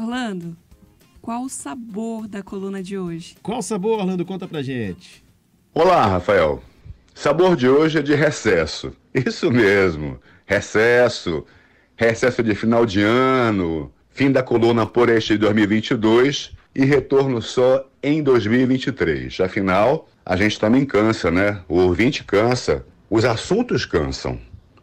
Orlando, qual o sabor da coluna de hoje? Qual o sabor, Orlando? Conta pra gente. Olá, Rafael. Sabor de hoje é de recesso. Isso mesmo, recesso. Recesso de final de ano, fim da coluna por este 2022 e retorno só em 2023. Afinal, a gente também cansa, né? O ouvinte cansa, os assuntos cansam.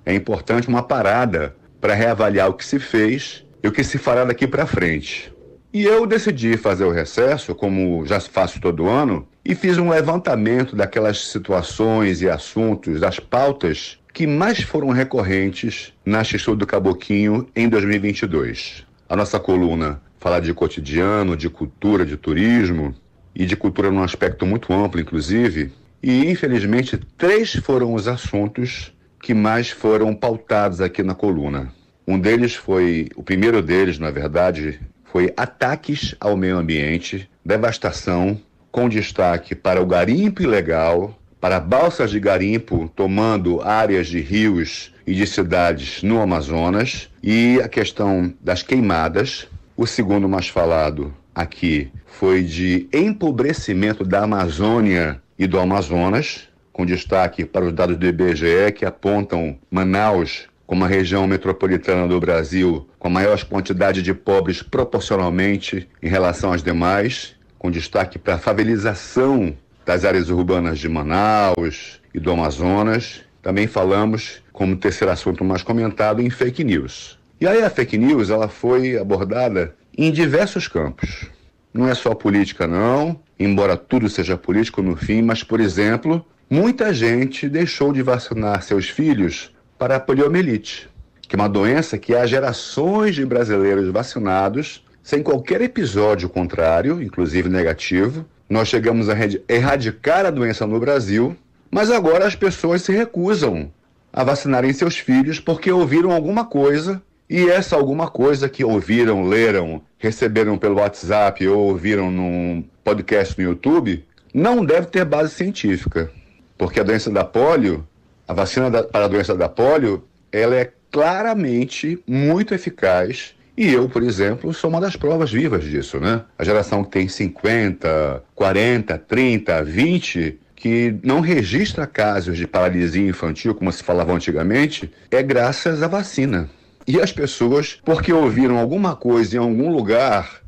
É importante uma parada para reavaliar o que se fez e o que se fará daqui para frente. E eu decidi fazer o recesso, como já faço todo ano, e fiz um levantamento daquelas situações e assuntos, das pautas que mais foram recorrentes na Xixu do Caboquinho em 2022. A nossa coluna fala de cotidiano, de cultura, de turismo, e de cultura num aspecto muito amplo, inclusive, e infelizmente três foram os assuntos que mais foram pautados aqui na coluna. Um deles foi, o primeiro deles, na verdade, foi ataques ao meio ambiente, devastação, com destaque para o garimpo ilegal, para balsas de garimpo tomando áreas de rios e de cidades no Amazonas, e a questão das queimadas. O segundo mais falado aqui foi de empobrecimento da Amazônia e do Amazonas, com destaque para os dados do IBGE que apontam Manaus como a região metropolitana do Brasil com a maior quantidade de pobres proporcionalmente em relação às demais, com destaque para a favelização das áreas urbanas de Manaus e do Amazonas. Também falamos, como terceiro assunto mais comentado, em fake news. E aí a fake news ela foi abordada em diversos campos. Não é só política não, embora tudo seja político no fim, mas por exemplo, muita gente deixou de vacinar seus filhos para a poliomielite, que é uma doença que há gerações de brasileiros vacinados, sem qualquer episódio contrário, inclusive negativo. Nós chegamos a erradicar a doença no Brasil, mas agora as pessoas se recusam a vacinarem seus filhos porque ouviram alguma coisa e essa alguma coisa que ouviram, leram, receberam pelo WhatsApp ou ouviram num podcast no YouTube, não deve ter base científica, porque a doença da polio a vacina da, para a doença da polio, ela é claramente muito eficaz e eu, por exemplo, sou uma das provas vivas disso, né? A geração que tem 50, 40, 30, 20, que não registra casos de paralisia infantil, como se falava antigamente, é graças à vacina. E as pessoas, porque ouviram alguma coisa em algum lugar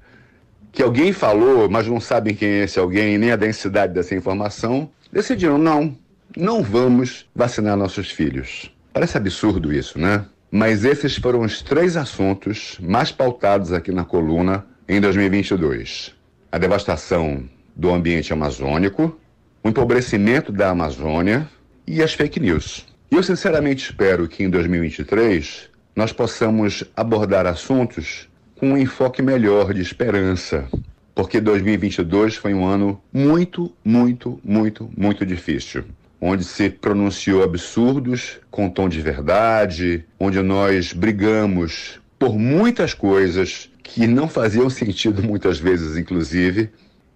que alguém falou, mas não sabem quem é esse alguém, nem a densidade dessa informação, decidiram, não, não vamos vacinar nossos filhos. Parece absurdo isso, né? Mas esses foram os três assuntos mais pautados aqui na coluna em 2022: a devastação do ambiente amazônico, o empobrecimento da Amazônia e as fake news. E eu sinceramente espero que em 2023 nós possamos abordar assuntos com um enfoque melhor de esperança, porque 2022 foi um ano muito, muito, muito, muito difícil onde se pronunciou absurdos com tom de verdade, onde nós brigamos por muitas coisas que não faziam sentido muitas vezes, inclusive.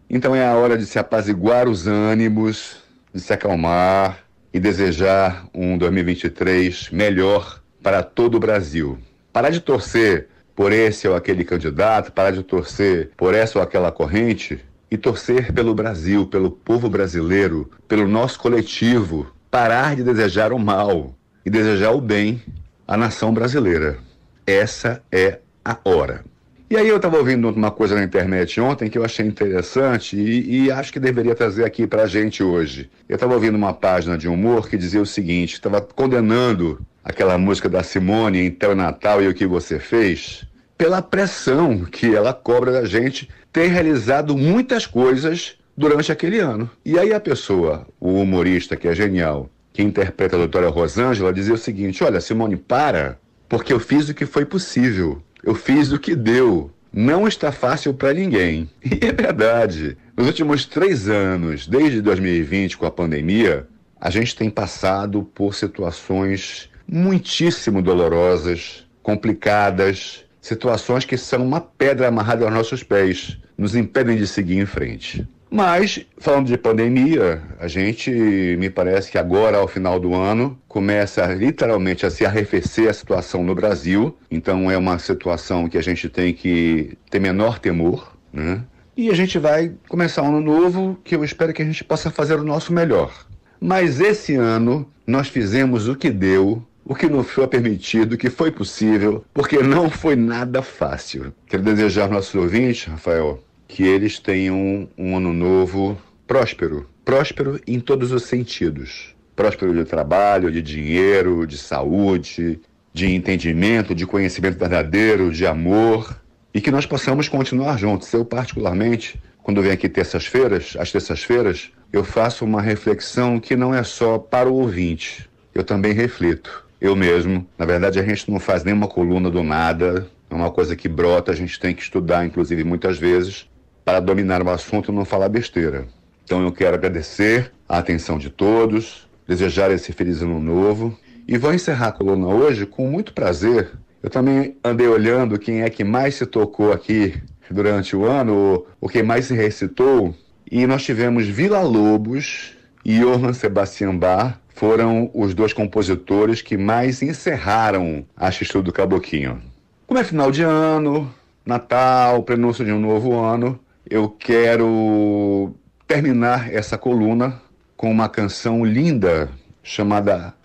Então é a hora de se apaziguar os ânimos, de se acalmar e desejar um 2023 melhor para todo o Brasil. Parar de torcer por esse ou aquele candidato, parar de torcer por essa ou aquela corrente e torcer pelo Brasil, pelo povo brasileiro, pelo nosso coletivo, parar de desejar o mal e desejar o bem à nação brasileira. Essa é a hora. E aí eu estava ouvindo uma coisa na internet ontem que eu achei interessante e, e acho que deveria trazer aqui para a gente hoje. Eu estava ouvindo uma página de humor que dizia o seguinte, estava condenando aquela música da Simone, Então Natal e o que você fez, pela pressão que ela cobra da gente ter realizado muitas coisas durante aquele ano. E aí a pessoa, o humorista que é genial, que interpreta a doutora Rosângela, dizia o seguinte: Olha, Simone, para, porque eu fiz o que foi possível, eu fiz o que deu. Não está fácil para ninguém. E é verdade. Nos últimos três anos, desde 2020, com a pandemia, a gente tem passado por situações muitíssimo dolorosas, complicadas, situações que são uma pedra amarrada aos nossos pés, nos impedem de seguir em frente. Mas, falando de pandemia, a gente, me parece que agora, ao final do ano, começa literalmente a se arrefecer a situação no Brasil. Então, é uma situação que a gente tem que ter menor temor, né? E a gente vai começar um ano novo que eu espero que a gente possa fazer o nosso melhor. Mas esse ano nós fizemos o que deu o que não foi permitido, o que foi possível, porque não foi nada fácil. Quero desejar ao nosso ouvinte, Rafael, que eles tenham um ano novo próspero. Próspero em todos os sentidos. Próspero de trabalho, de dinheiro, de saúde, de entendimento, de conhecimento verdadeiro, de amor. E que nós possamos continuar juntos. Eu, particularmente, quando venho aqui terças-feiras, às terças-feiras, eu faço uma reflexão que não é só para o ouvinte. Eu também reflito eu mesmo. Na verdade, a gente não faz nenhuma coluna do nada, é uma coisa que brota, a gente tem que estudar, inclusive muitas vezes, para dominar o assunto e não falar besteira. Então eu quero agradecer a atenção de todos, desejar esse feliz ano novo e vou encerrar a coluna hoje com muito prazer. Eu também andei olhando quem é que mais se tocou aqui durante o ano, ou quem mais se recitou, e nós tivemos Vila Lobos, e Johann Sebastian Bach foram os dois compositores que mais encerraram a Xixu do Caboquinho. Como é final de ano, Natal, prenúncio de um novo ano, eu quero terminar essa coluna com uma canção linda chamada